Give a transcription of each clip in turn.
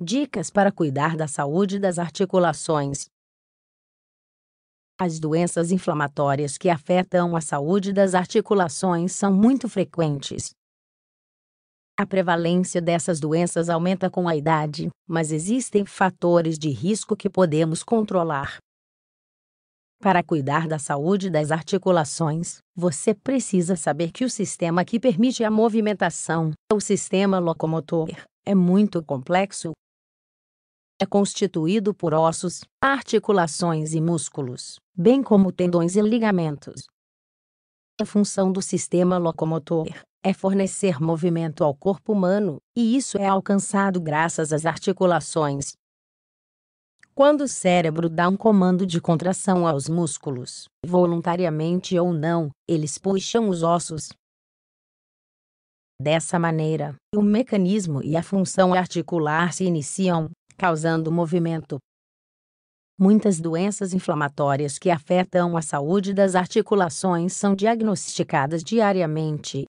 Dicas para cuidar da saúde das articulações. As doenças inflamatórias que afetam a saúde das articulações são muito frequentes. A prevalência dessas doenças aumenta com a idade, mas existem fatores de risco que podemos controlar. Para cuidar da saúde das articulações, você precisa saber que o sistema que permite a movimentação, o sistema locomotor, é muito complexo é constituído por ossos, articulações e músculos, bem como tendões e ligamentos. A função do sistema locomotor é fornecer movimento ao corpo humano, e isso é alcançado graças às articulações. Quando o cérebro dá um comando de contração aos músculos, voluntariamente ou não, eles puxam os ossos. Dessa maneira, o mecanismo e a função articular se iniciam, causando movimento. Muitas doenças inflamatórias que afetam a saúde das articulações são diagnosticadas diariamente.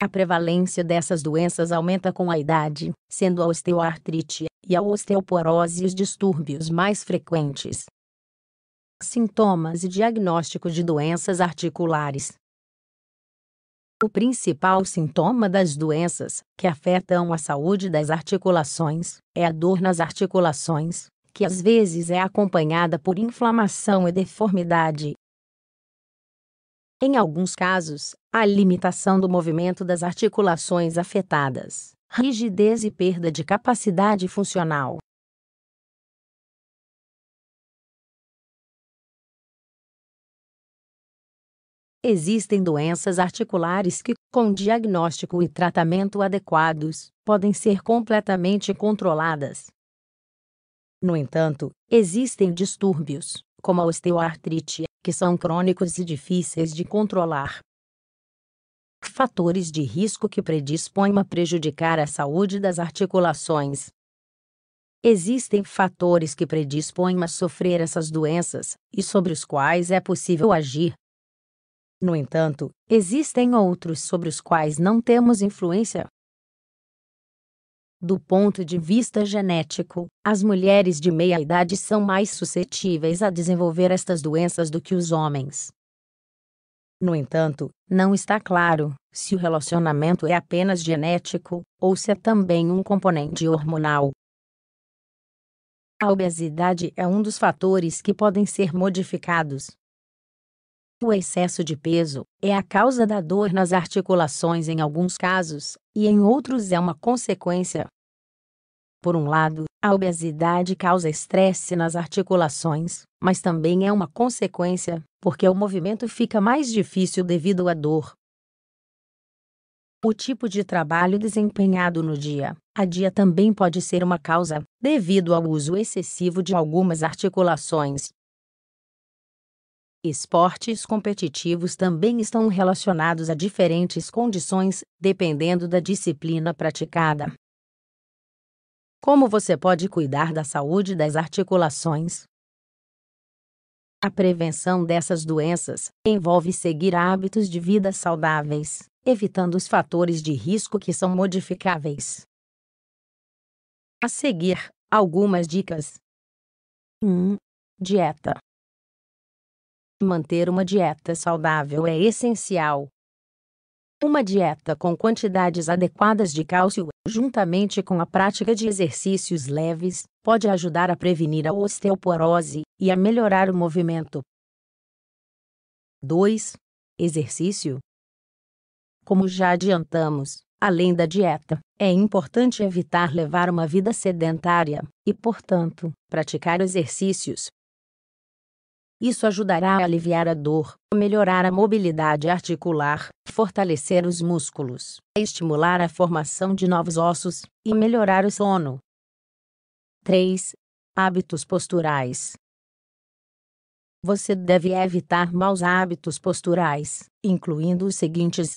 A prevalência dessas doenças aumenta com a idade, sendo a osteoartrite e a osteoporose os distúrbios mais frequentes. Sintomas e diagnóstico de doenças articulares o principal sintoma das doenças que afetam a saúde das articulações é a dor nas articulações, que às vezes é acompanhada por inflamação e deformidade. Em alguns casos, a limitação do movimento das articulações afetadas, rigidez e perda de capacidade funcional. Existem doenças articulares que, com diagnóstico e tratamento adequados, podem ser completamente controladas. No entanto, existem distúrbios, como a osteoartrite, que são crônicos e difíceis de controlar. Fatores de risco que predispõem a prejudicar a saúde das articulações. Existem fatores que predispõem a sofrer essas doenças e sobre os quais é possível agir, no entanto, existem outros sobre os quais não temos influência. Do ponto de vista genético, as mulheres de meia idade são mais suscetíveis a desenvolver estas doenças do que os homens. No entanto, não está claro se o relacionamento é apenas genético ou se é também um componente hormonal. A obesidade é um dos fatores que podem ser modificados, o excesso de peso é a causa da dor nas articulações em alguns casos, e em outros é uma consequência. Por um lado, a obesidade causa estresse nas articulações, mas também é uma consequência, porque o movimento fica mais difícil devido à dor. O tipo de trabalho desempenhado no dia a dia também pode ser uma causa, devido ao uso excessivo de algumas articulações. Esportes competitivos também estão relacionados a diferentes condições, dependendo da disciplina praticada. Como você pode cuidar da saúde das articulações? A prevenção dessas doenças envolve seguir hábitos de vida saudáveis, evitando os fatores de risco que são modificáveis. A seguir, algumas dicas: 1. dieta. Manter uma dieta saudável é essencial. Uma dieta com quantidades adequadas de cálcio, juntamente com a prática de exercícios leves, pode ajudar a prevenir a osteoporose e a melhorar o movimento. 2. Exercício. Como já adiantamos, além da dieta, é importante evitar levar uma vida sedentária e, portanto, praticar exercícios, isso ajudará a aliviar a dor, melhorar a mobilidade articular, fortalecer os músculos, estimular a formação de novos ossos e melhorar o sono. 3. Hábitos posturais. Você deve evitar maus hábitos posturais, incluindo os seguintes: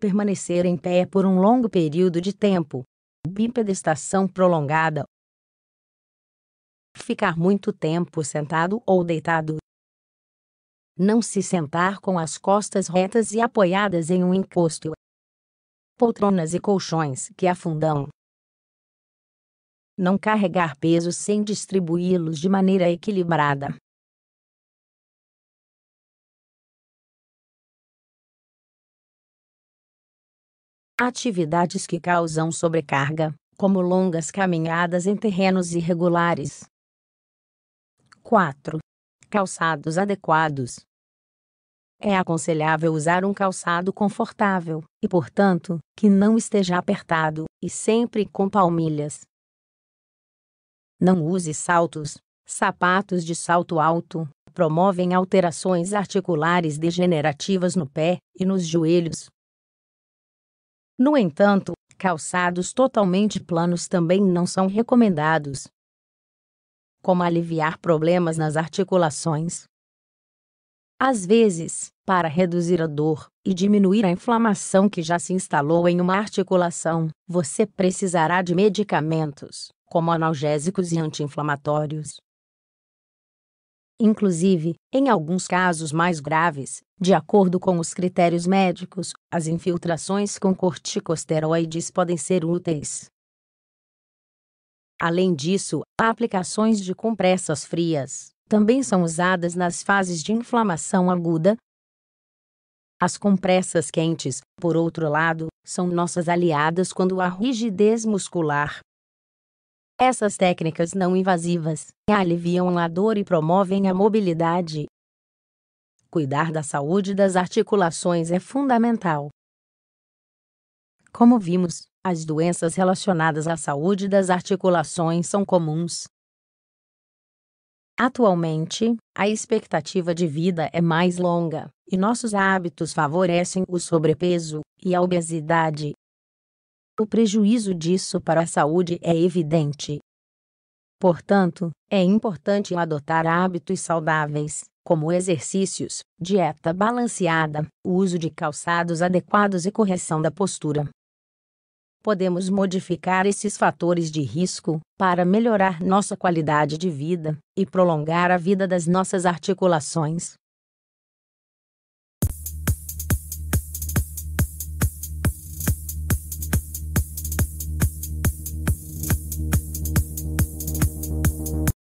permanecer em pé por um longo período de tempo, bipedestação prolongada Ficar muito tempo sentado ou deitado. Não se sentar com as costas retas e apoiadas em um encosto. Poltronas e colchões que afundam. Não carregar pesos sem distribuí-los de maneira equilibrada. Atividades que causam sobrecarga, como longas caminhadas em terrenos irregulares, 4. Calçados adequados. É aconselhável usar um calçado confortável e, portanto, que não esteja apertado e sempre com palmilhas. Não use saltos. Sapatos de salto alto promovem alterações articulares degenerativas no pé e nos joelhos. No entanto, calçados totalmente planos também não são recomendados, como aliviar problemas nas articulações. Às vezes, para reduzir a dor e diminuir a inflamação que já se instalou em uma articulação, você precisará de medicamentos, como analgésicos e anti-inflamatórios. Inclusive, em alguns casos mais graves, de acordo com os critérios médicos, as infiltrações com corticosteroides podem ser úteis. Além disso, aplicações de compressas frias também são usadas nas fases de inflamação aguda. As compressas quentes, por outro lado, são nossas aliadas quando há rigidez muscular. Essas técnicas não invasivas aliviam a dor e promovem a mobilidade. Cuidar da saúde das articulações é fundamental. Como vimos, as doenças relacionadas à saúde das articulações são comuns. Atualmente, a expectativa de vida é mais longa, e nossos hábitos favorecem o sobrepeso e a obesidade. O prejuízo disso para a saúde é evidente. Portanto, é importante adotar hábitos saudáveis, como exercícios, dieta balanceada, uso de calçados adequados e correção da postura podemos modificar esses fatores de risco para melhorar nossa qualidade de vida e prolongar a vida das nossas articulações.